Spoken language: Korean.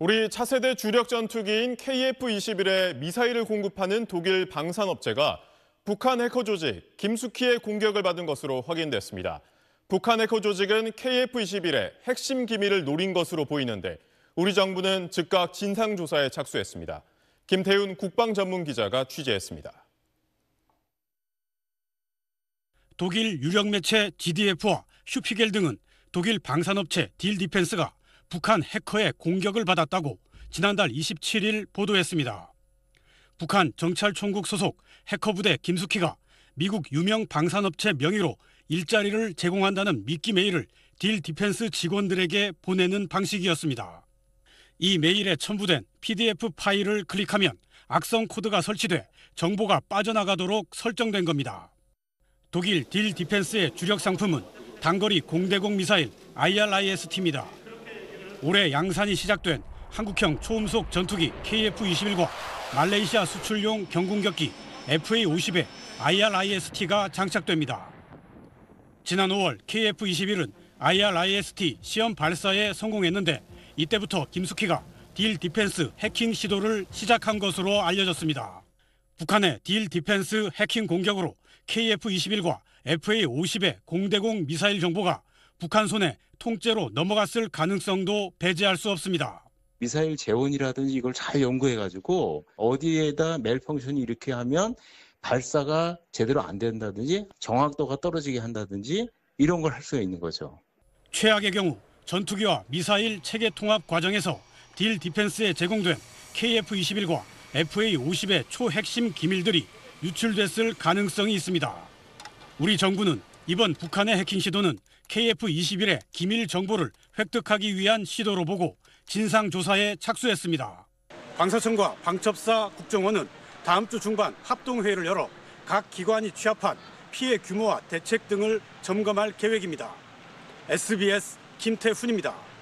우리 차세대 주력 전투기인 KF-21에 미사일을 공급하는 독일 방산업체가 북한 해커 조직 김숙희의 공격을 받은 것으로 확인됐습니다. 북한 해커 조직은 KF-21의 핵심 기밀을 노린 것으로 보이는데 우리 정부는 즉각 진상조사에 착수했습니다. 김태훈 국방전문기자가 취재했습니다. 독일 유력 매체 DDF와 슈피겔 등은 독일 방산업체 딜 디펜스가 북한 해커의 공격을 받았다고 지난달 27일 보도했습니다. 북한 정찰총국 소속 해커 부대 김숙희가 미국 유명 방산업체 명의로 일자리를 제공한다는 미끼 메일을 딜 디펜스 직원들에게 보내는 방식이었습니다. 이 메일에 첨부된 PDF 파일을 클릭하면 악성 코드가 설치돼 정보가 빠져나가도록 설정된 겁니다. 독일 딜 디펜스의 주력 상품은 단거리 공대공 미사일 IRIST입니다. 올해 양산이 시작된 한국형 초음속 전투기 KF-21과 말레이시아 수출용 경공격기 FA-50에 IRIST가 장착됩니다. 지난 5월 KF-21은 IRIST 시험 발사에 성공했는데 이때부터 김숙희가 딜 디펜스 해킹 시도를 시작한 것으로 알려졌습니다. 북한의 딜 디펜스 해킹 공격으로 KF-21과 FA-50의 공대공 미사일 정보가 북한 손에 통째로 넘어갔을 가능성도 배제할 수 없습니다. 미사일 재원이라든지 이걸 잘 연구해가지고 어디에다 멜펑션이 이렇게 하면 발사가 제대로 안 된다든지 정확도가 떨어지게 한다든지 이런 걸 할 수 있는 거죠. 최악의 경우 전투기와 미사일 체계 통합 과정에서 딜 디펜스에 제공된 KF-21과 FA-50의 초핵심 기밀들이 유출됐을 가능성이 있습니다. 우리 정부는 이번 북한의 해킹 시도는 KF-21의 기밀 정보를 획득하기 위한 시도로 보고 진상조사에 착수했습니다. 방사청과 방첩사 국정원은 다음 주 중반 합동회의를 열어 각 기관이 취합한 피해 규모와 대책 등을 점검할 계획입니다. SBS 김태훈입니다.